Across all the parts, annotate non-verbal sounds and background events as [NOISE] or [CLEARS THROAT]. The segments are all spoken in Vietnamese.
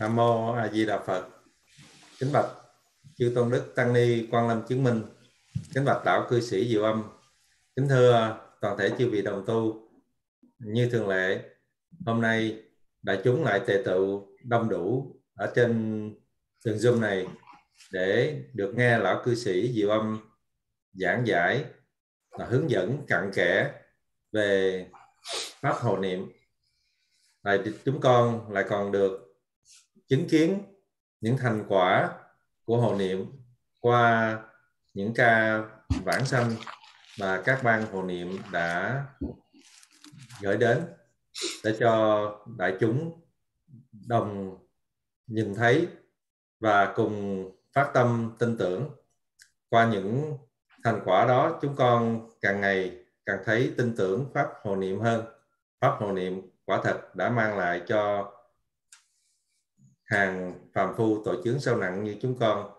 nam mô a di đà phật kính bạch chư tôn đức tăng ni quan lâm chứng minh kính bạch đạo cư sĩ diệu âm kính thưa toàn thể chư vị đồng tu như thường lệ hôm nay đại chúng lại tề tự đông đủ ở trên đường zoom này để được nghe lão cư sĩ diệu âm giảng giải và hướng dẫn cặn kẽ về pháp hồ niệm lại chúng con lại còn được chứng kiến những thành quả của hộ niệm qua những ca vãng sanh mà các ban hộ niệm đã gửi đến để cho đại chúng đồng nhìn thấy và cùng phát tâm tin tưởng qua những thành quả đó chúng con càng ngày càng thấy tin tưởng pháp hộ niệm hơn pháp hộ niệm quả thật đã mang lại cho hàng phàm phu tội chướng sâu nặng như chúng con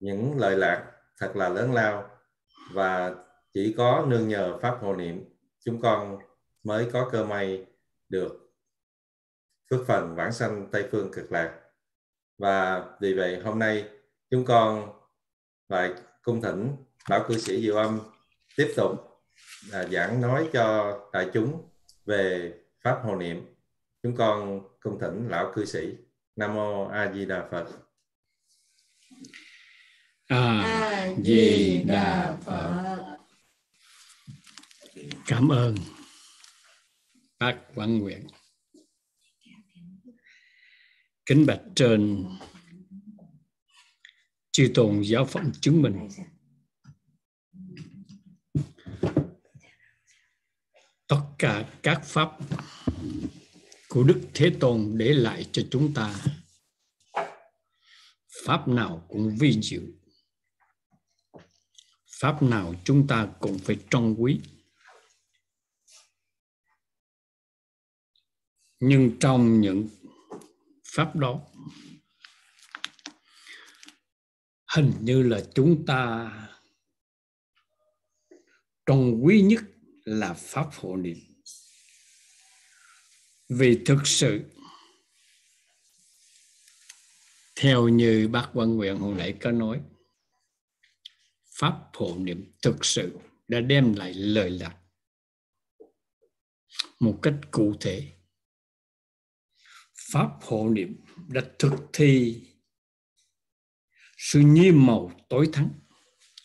những lời lạc thật là lớn lao và chỉ có nương nhờ pháp hộ niệm chúng con mới có cơ may được phước phần vãng sanh tây phương cực lạc và vì vậy hôm nay chúng con lại cung thỉnh bảo cư sĩ diệu âm tiếp tục à, giảng nói cho đại chúng về pháp hộ niệm chúng con cung thỉnh lão cư sĩ nam mô a di đà phật a di đà phật cảm ơn bác quang nguyện kính bạch trên chư tôn giáo phẩm chứng minh tất cả các pháp của Đức Thế Tôn để lại cho chúng ta. Pháp nào cũng vi diệu. Pháp nào chúng ta cũng phải trân quý. Nhưng trong những pháp đó hình như là chúng ta trân quý nhất là pháp hộ niệm vì thực sự theo như bác quan nguyện hồi nãy có nói pháp hộ niệm thực sự đã đem lại lời lạc một cách cụ thể pháp hộ niệm đã thực thi sự nhiêm màu tối thắng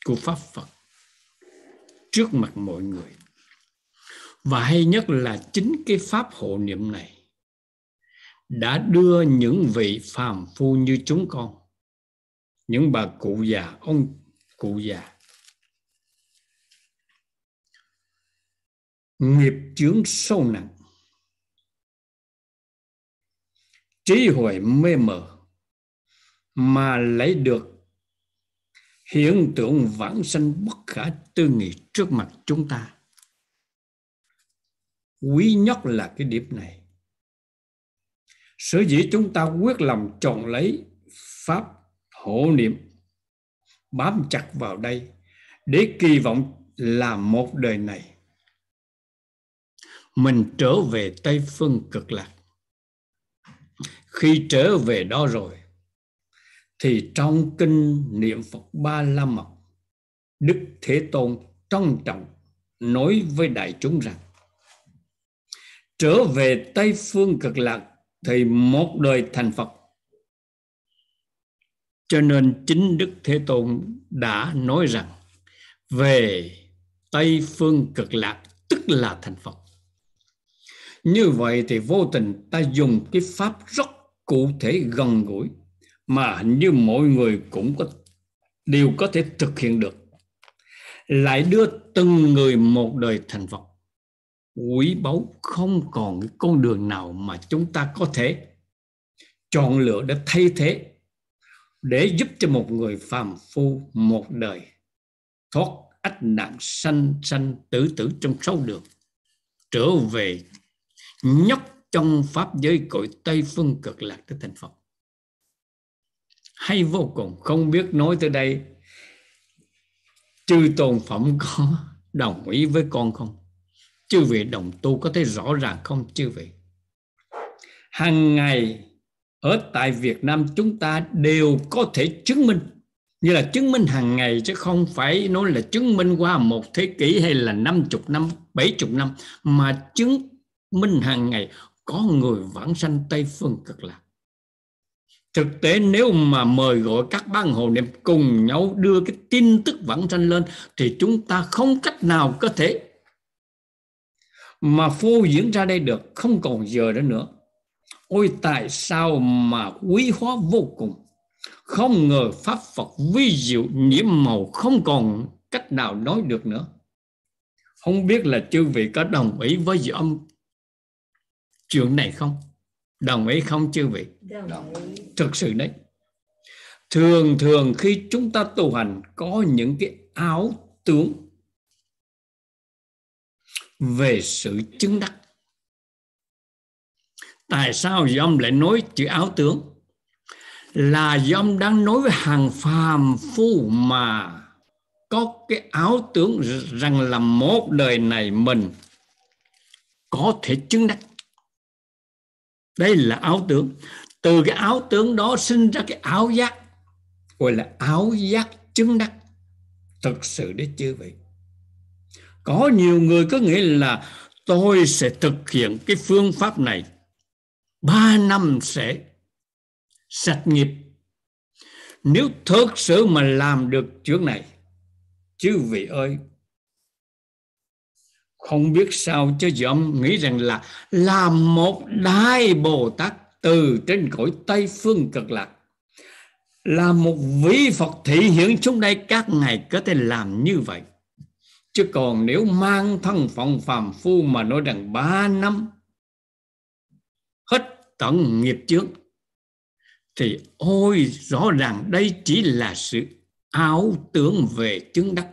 của pháp phật trước mặt mọi người và hay nhất là chính cái pháp hộ niệm này đã đưa những vị phàm phu như chúng con những bà cụ già ông cụ già nghiệp chướng sâu nặng trí huệ mê mờ mà lấy được hiện tượng vãng sanh bất khả tư nghị trước mặt chúng ta quý nhất là cái điểm này sở dĩ chúng ta quyết lòng chọn lấy pháp hộ niệm bám chặt vào đây để kỳ vọng là một đời này mình trở về tây phương cực lạc khi trở về đó rồi thì trong kinh niệm phật ba la mật đức thế tôn trân trọng nói với đại chúng rằng trở về Tây Phương cực lạc thì một đời thành Phật. Cho nên chính Đức Thế Tôn đã nói rằng về Tây Phương cực lạc tức là thành Phật. Như vậy thì vô tình ta dùng cái pháp rất cụ thể gần gũi mà hình như mọi người cũng có đều có thể thực hiện được. Lại đưa từng người một đời thành Phật quý báu không còn cái con đường nào mà chúng ta có thể chọn lựa để thay thế để giúp cho một người phàm phu một đời thoát ách nạn sanh sanh tử tử trong sâu được trở về nhất trong pháp giới cội tây phương cực lạc tới thành phật hay vô cùng không biết nói tới đây chư tôn phẩm có đồng ý với con không chư vị đồng tu có thấy rõ ràng không chư vị hàng ngày ở tại Việt Nam chúng ta đều có thể chứng minh như là chứng minh hàng ngày chứ không phải nói là chứng minh qua một thế kỷ hay là năm chục năm bảy chục năm mà chứng minh hàng ngày có người vãng sanh Tây Phương cực lạc thực tế nếu mà mời gọi các ban hồ niệm cùng nhau đưa cái tin tức vãng sanh lên thì chúng ta không cách nào có thể mà phô diễn ra đây được không còn giờ đó nữa ôi tại sao mà quý hóa vô cùng không ngờ pháp phật vi diệu nhiễm màu không còn cách nào nói được nữa không biết là chư vị có đồng ý với dự âm chuyện này không đồng ý không chư vị đồng ý. thực sự đấy thường thường khi chúng ta tu hành có những cái áo tướng về sự chứng đắc tại sao dòng lại nói chữ áo tướng là dòng đang nói với hàng phàm phu mà có cái áo tướng rằng là một đời này mình có thể chứng đắc đây là áo tướng từ cái áo tướng đó sinh ra cái áo giác gọi là áo giác chứng đắc thực sự đấy chưa vậy có nhiều người có nghĩa là tôi sẽ thực hiện cái phương pháp này ba năm sẽ sạch nghiệp nếu thực sự mà làm được chuyện này chứ vị ơi không biết sao chứ dẫm nghĩ rằng là làm một đại bồ tát từ trên cõi tây phương cực lạc là một vị phật thị hiện xuống đây các ngài có thể làm như vậy chứ còn nếu mang thân phận phàm phu mà nói rằng ba năm hết tận nghiệp trước thì ôi rõ ràng đây chỉ là sự áo tưởng về chứng đắc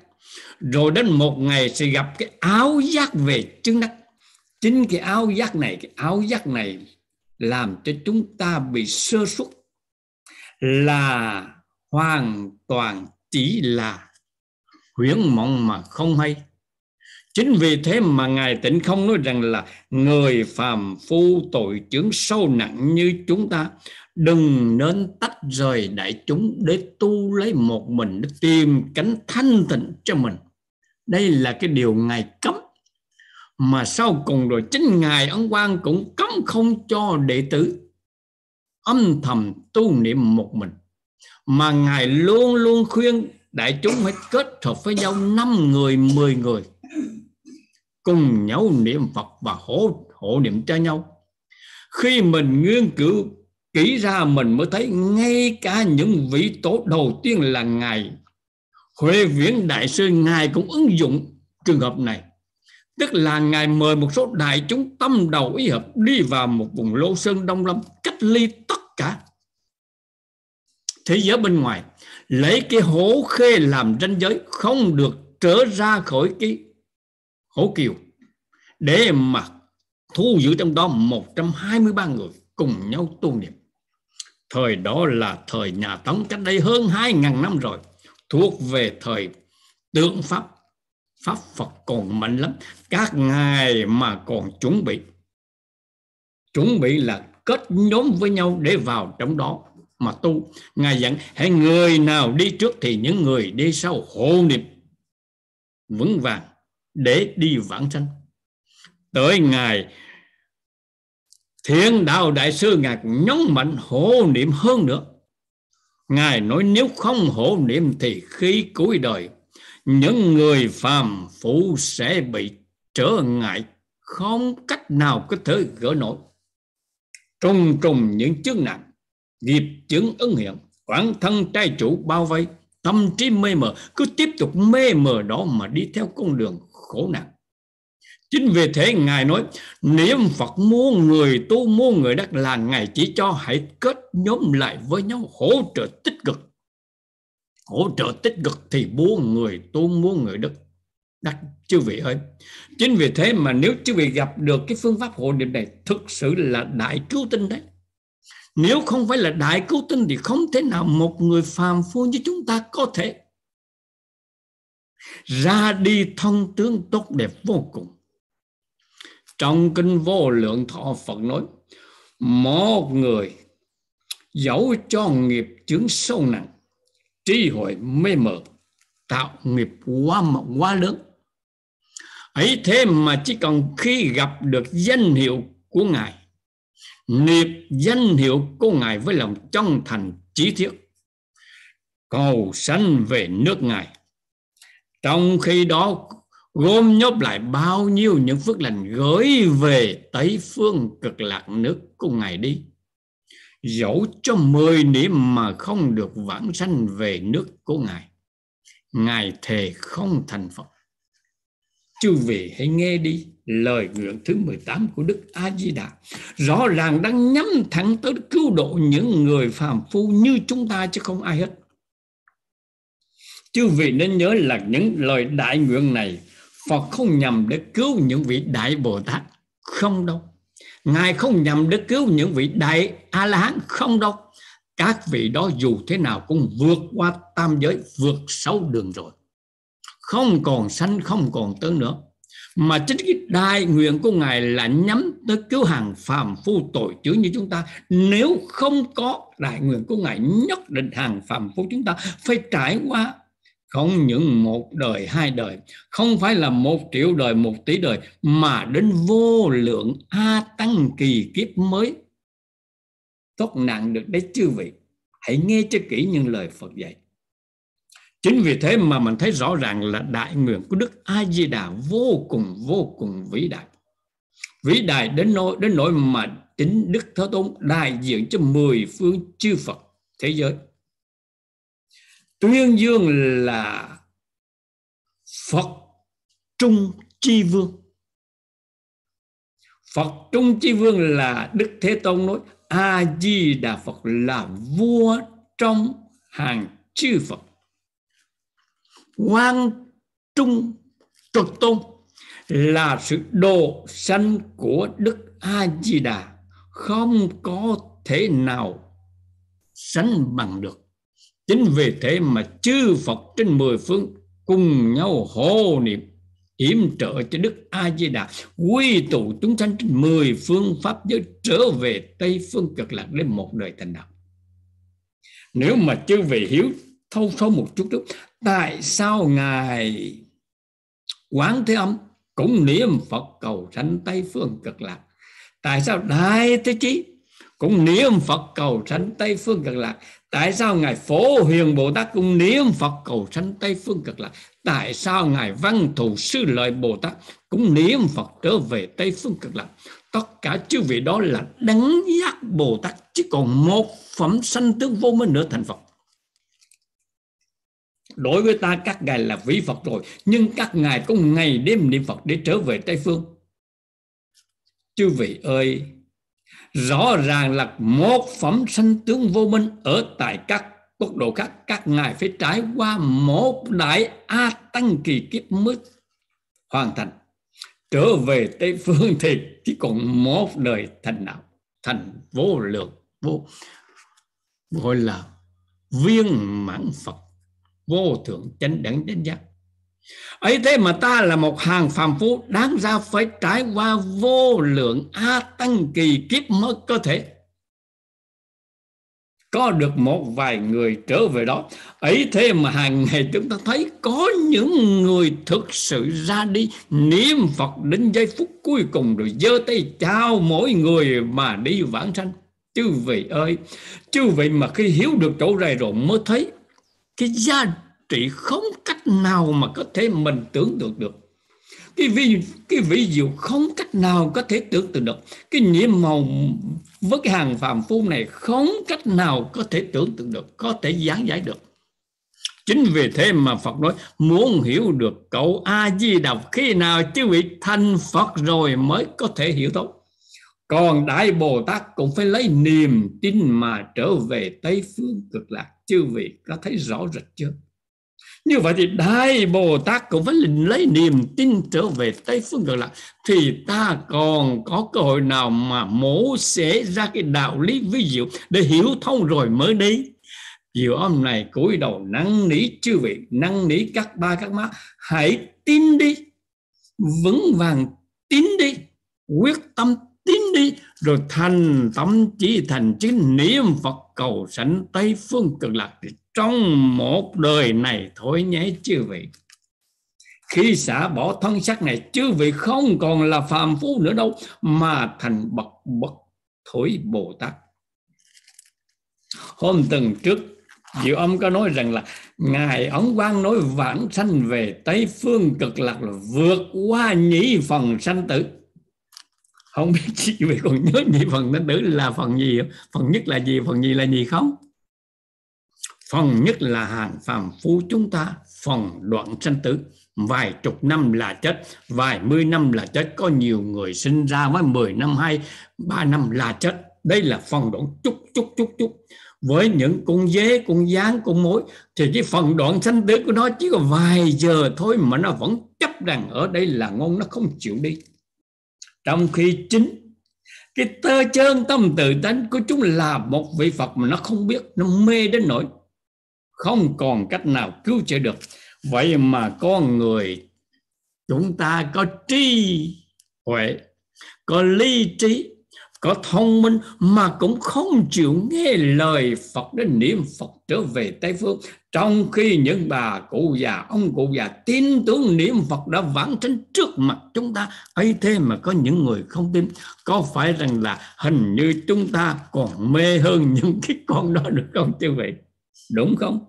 rồi đến một ngày sẽ gặp cái áo giác về chứng đắc chính cái áo giác này cái áo giác này làm cho chúng ta bị sơ xuất là hoàn toàn chỉ là huyễn mộng mà không hay chính vì thế mà ngài tịnh không nói rằng là người phàm phu tội chướng sâu nặng như chúng ta đừng nên tách rời đại chúng để tu lấy một mình để tìm cánh thanh tịnh cho mình đây là cái điều ngài cấm mà sau cùng rồi chính ngài ấn quang cũng cấm không cho đệ tử âm thầm tu niệm một mình mà ngài luôn luôn khuyên đại chúng phải kết hợp với nhau 5 người 10 người cùng nhau niệm Phật và hộ hộ niệm cho nhau khi mình nghiên cứu kỹ ra mình mới thấy ngay cả những vị tổ đầu tiên là ngài Huệ Viễn Đại sư ngài cũng ứng dụng trường hợp này tức là ngài mời một số đại chúng tâm đầu ý hợp đi vào một vùng lô sơn đông lâm cách ly tất cả thế giới bên ngoài lấy cái hố khê làm ranh giới không được trở ra khỏi cái hố kiều để mà thu giữ trong đó 123 người cùng nhau tu niệm thời đó là thời nhà tống cách đây hơn 2.000 năm rồi thuộc về thời tượng pháp pháp phật còn mạnh lắm các ngài mà còn chuẩn bị chuẩn bị là kết nhóm với nhau để vào trong đó mà tu ngài dặn hãy người nào đi trước thì những người đi sau hộ niệm vững vàng để đi vãng sanh tới ngài Thiện đạo đại sư ngài nhấn mạnh hộ niệm hơn nữa. Ngài nói nếu không hộ niệm thì khi cuối đời, những người phàm phu sẽ bị trở ngại không cách nào có thể gỡ nổi. Trùng trùng những chướng nặng nghiệp chứng ứng hiện quảng thân trai chủ bao vây tâm trí mê mờ cứ tiếp tục mê mờ đó mà đi theo con đường khổ nạn chính vì thế ngài nói niệm phật mua người tu mua người đắc là ngài chỉ cho hãy kết nhóm lại với nhau hỗ trợ tích cực hỗ trợ tích cực thì buôn người tu muốn người đức đắc chư vị ơi chính vì thế mà nếu chư vị gặp được cái phương pháp hộ niệm này thực sự là đại cứu tinh đấy nếu không phải là đại cứu tinh thì không thể nào một người phàm phu như chúng ta có thể ra đi thông tướng tốt đẹp vô cùng. Trong kinh vô lượng thọ Phật nói, một người dẫu cho nghiệp chứng sâu nặng, trí hội mê mờ, tạo nghiệp quá mộng quá lớn. ấy thế mà chỉ cần khi gặp được danh hiệu của Ngài nghiệp danh hiệu của ngài với lòng chân thành trí thiết cầu sanh về nước ngài trong khi đó gom nhốt lại bao nhiêu những phước lành gửi về tây phương cực lạc nước của ngài đi dẫu cho mười niệm mà không được vãng sanh về nước của ngài ngài thề không thành phật chư vị hãy nghe đi lời nguyện thứ 18 của Đức A Di Đà rõ ràng đang nhắm thẳng tới cứu độ những người phàm phu như chúng ta chứ không ai hết. Chư vị nên nhớ là những lời đại nguyện này Phật không nhằm để cứu những vị đại Bồ Tát không đâu. Ngài không nhằm để cứu những vị đại A La Hán không đâu. Các vị đó dù thế nào cũng vượt qua tam giới, vượt sáu đường rồi. Không còn sanh, không còn tướng nữa mà chính cái đại nguyện của ngài là nhắm tới cứu hàng phàm phu tội chứ như chúng ta nếu không có đại nguyện của ngài nhất định hàng phàm phu chúng ta phải trải qua không những một đời hai đời không phải là một triệu đời một tỷ đời mà đến vô lượng a tăng kỳ kiếp mới tốt nạn được đấy chư vị hãy nghe cho kỹ những lời phật dạy Chính vì thế mà mình thấy rõ ràng là đại nguyện của Đức A Di Đà vô cùng vô cùng vĩ đại. Vĩ đại đến nỗi đến nỗi mà chính Đức Thế Tôn đại diện cho mười phương chư Phật thế giới. Tuyên dương là Phật Trung Chi Vương. Phật Trung Chi Vương là Đức Thế Tôn nói A Di Đà Phật là vua trong hàng chư Phật Quang trung trực tôn là sự độ sanh của Đức A Di Đà không có thể nào sánh bằng được. Chính vì thế mà chư Phật trên mười phương cùng nhau hô niệm yểm trợ cho Đức A Di Đà quy tụ chúng sanh trên mười phương pháp giới trở về Tây phương cực lạc để một đời thành đạo. Nếu mà chư vị hiểu thâu sâu một chút nữa tại sao ngài quán thế âm cũng niệm phật cầu sanh tây phương cực lạc tại sao đại thế chí cũng niệm phật cầu sanh tây phương cực lạc tại sao ngài phổ hiền bồ tát cũng niệm phật cầu sanh tây phương cực lạc tại sao ngài văn thù sư lợi bồ tát cũng niệm phật trở về tây phương cực lạc tất cả chư vị đó là đánh giác bồ tát chứ còn một phẩm sanh tướng vô minh nữa thành phật đối với ta các ngài là vĩ Phật rồi nhưng các ngài có ngày đêm niệm Phật để trở về Tây phương chư vị ơi rõ ràng là một phẩm sanh tướng vô minh ở tại các quốc độ khác các ngài phải trải qua một đại a tăng kỳ kiếp mới hoàn thành trở về tây phương thì chỉ còn một đời thành đạo thành vô lượng vô gọi là viên mãn phật vô thượng chánh đẳng chánh giác ấy thế mà ta là một hàng phàm phu đáng ra phải trải qua vô lượng a tăng kỳ kiếp mới có thể có được một vài người trở về đó ấy thế mà hàng ngày chúng ta thấy có những người thực sự ra đi niệm phật đến giây phút cuối cùng rồi giơ tay chào mỗi người mà đi vãng sanh chư vị ơi chư vị mà khi hiểu được chỗ này rồi mới thấy cái giá trị không cách nào mà có thể mình tưởng tượng được cái ví cái ví dụ không cách nào có thể tưởng tượng được cái nhiệm màu với cái hàng phàm phu này không cách nào có thể tưởng tượng được có thể giảng giải được chính vì thế mà Phật nói muốn hiểu được cậu A Di Đà khi nào chứ vị thành Phật rồi mới có thể hiểu tốt còn đại bồ tát cũng phải lấy niềm tin mà trở về tây phương cực lạc chư vị có thấy rõ rệt chưa như vậy thì đại bồ tát cũng phải lấy niềm tin trở về tây phương cực lạc thì ta còn có cơ hội nào mà mổ sẽ ra cái đạo lý ví dụ để hiểu thông rồi mới đi chiều hôm này cúi đầu năng nỉ chư vị năng nỉ các ba các má hãy tin đi vững vàng tin đi quyết tâm tín đi rồi thành tâm trí thành chính niệm phật cầu sanh tây phương cực lạc thì trong một đời này thôi nhé chư vị khi xả bỏ thân xác này chư vị không còn là phàm phu nữa đâu mà thành bậc bậc thối bồ tát hôm tuần trước Diệu âm có nói rằng là Ngài ấn quang nói vãng sanh về Tây Phương cực lạc là vượt qua nhĩ phần sanh tử không biết chị vị còn nhớ nhị phần đến tử là phần gì phần nhất là gì phần gì là gì không phần nhất là hàng phàm phu chúng ta phần đoạn sanh tử vài chục năm là chết vài mươi năm là chết có nhiều người sinh ra với 10 năm hay ba năm là chết đây là phần đoạn chút chút chút chút với những con dế con gián con mối thì cái phần đoạn sanh tử của nó chỉ có vài giờ thôi mà nó vẫn chấp rằng ở đây là ngon nó không chịu đi trong khi chính cái tơ chơn tâm tự tánh của chúng là một vị Phật mà nó không biết nó mê đến nỗi không còn cách nào cứu chữa được vậy mà con người chúng ta có tri huệ có lý trí có thông minh mà cũng không chịu nghe lời Phật để niệm Phật trở về Tây Phương trong khi những bà cụ già ông cụ già tin tưởng niệm Phật đã vãng tránh trước mặt chúng ta ấy thế mà có những người không tin có phải rằng là hình như chúng ta còn mê hơn những cái con đó được không chư vị đúng không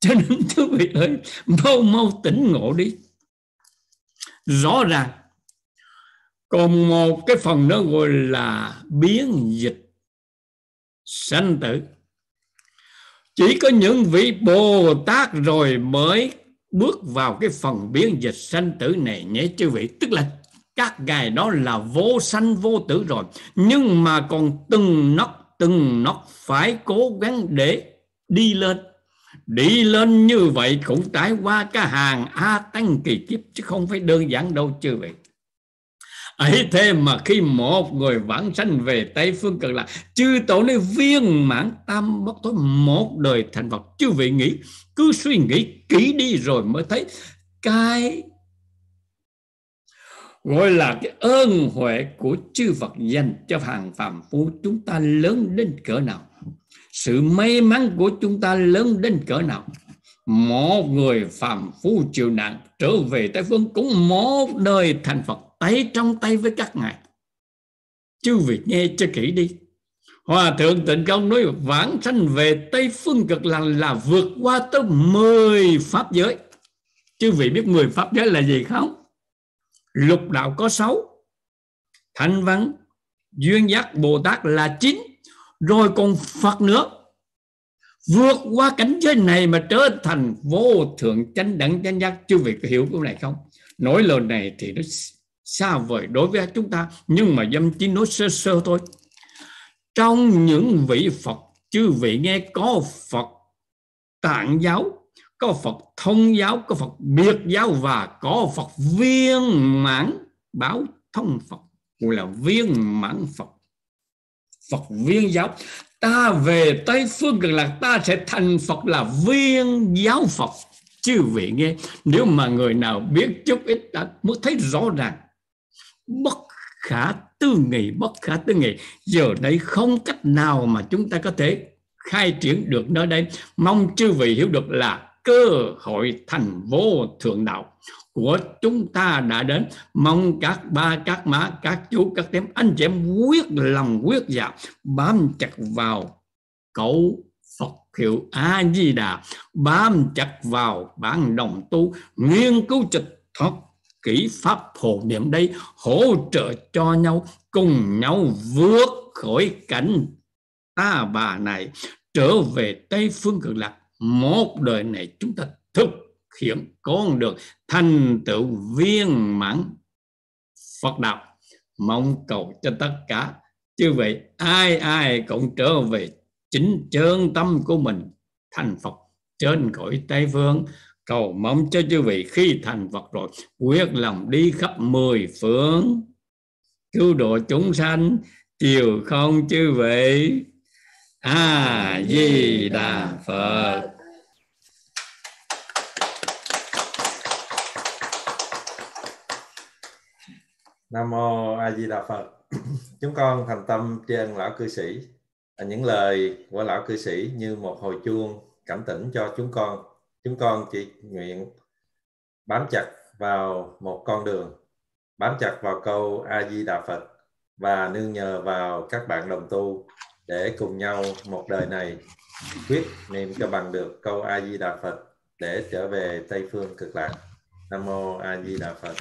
cho nên thưa vị ơi mau mau tỉnh ngộ đi rõ ràng còn một cái phần đó gọi là biến dịch sanh tử chỉ có những vị bồ tát rồi mới bước vào cái phần biến dịch sanh tử này nhé chư vị tức là các ngài đó là vô sanh vô tử rồi nhưng mà còn từng nóc từng nóc phải cố gắng để đi lên đi lên như vậy cũng trải qua cái hàng a tăng kỳ kiếp chứ không phải đơn giản đâu chư vị ấy thế mà khi một người vãng sanh về tây phương cực lạc chư tổ nơi viên mãn tam bất thối một đời thành phật chư vị nghĩ cứ suy nghĩ kỹ đi rồi mới thấy cái gọi là cái ơn huệ của chư Phật dành cho hàng phàm phu chúng ta lớn đến cỡ nào sự may mắn của chúng ta lớn đến cỡ nào một người phàm phu chịu nạn trở về tây phương cũng một đời thành Phật tay trong tay với các ngài chư vị nghe cho kỹ đi Hòa thượng Tịnh Công nói vãng sanh về Tây Phương Cực là là vượt qua tới 10 pháp giới. Chư vị biết 10 pháp giới là gì không? Lục đạo có 6, Thanh văn, duyên giác Bồ Tát là 9, rồi còn Phật nữa. Vượt qua cảnh giới này mà trở thành vô thượng chánh đẳng chánh giác chư vị có hiểu cái này không? Nói lời này thì nó xa vời đối với chúng ta nhưng mà dâm chỉ nói sơ sơ thôi trong những vị phật chư vị nghe có phật tạng giáo có phật thông giáo có phật biệt giáo và có phật viên mãn báo thông phật gọi là viên mãn phật phật viên giáo ta về tây phương cực lạc ta sẽ thành phật là viên giáo phật chư vị nghe nếu mà người nào biết chút ít đã mới thấy rõ ràng bất khả tư nghị bất khả tư nghị giờ đây không cách nào mà chúng ta có thể khai triển được nơi đây mong chư vị hiểu được là cơ hội thành vô thượng đạo của chúng ta đã đến mong các ba các má các chú các em anh chị em quyết lòng quyết dạ bám chặt vào cậu Phật hiệu A Di Đà bám chặt vào bản đồng tu nghiên cứu trực thoát kỹ pháp phổ niệm đây hỗ trợ cho nhau cùng nhau vượt khỏi cảnh ta bà này trở về tây phương cực lạc một đời này chúng ta thực hiện con được thành tựu viên mãn Phật đạo mong cầu cho tất cả như vậy ai ai cũng trở về chính chân tâm của mình thành Phật trên cõi Tây phương cầu mong cho chư vị khi thành Phật rồi quyết lòng đi khắp mười phương cứu độ chúng sanh chiều không chư vị a di đà phật nam mô a di đà phật [CLEARS THROAT] chúng con thành tâm tri ân lão cư sĩ những lời của lão cư sĩ như một hồi chuông cảnh tỉnh cho chúng con chúng con chỉ nguyện bám chặt vào một con đường bám chặt vào câu a di đà phật và nương nhờ vào các bạn đồng tu để cùng nhau một đời này quyết niệm cho bằng được câu a di đà phật để trở về tây phương cực lạc nam mô a di đà phật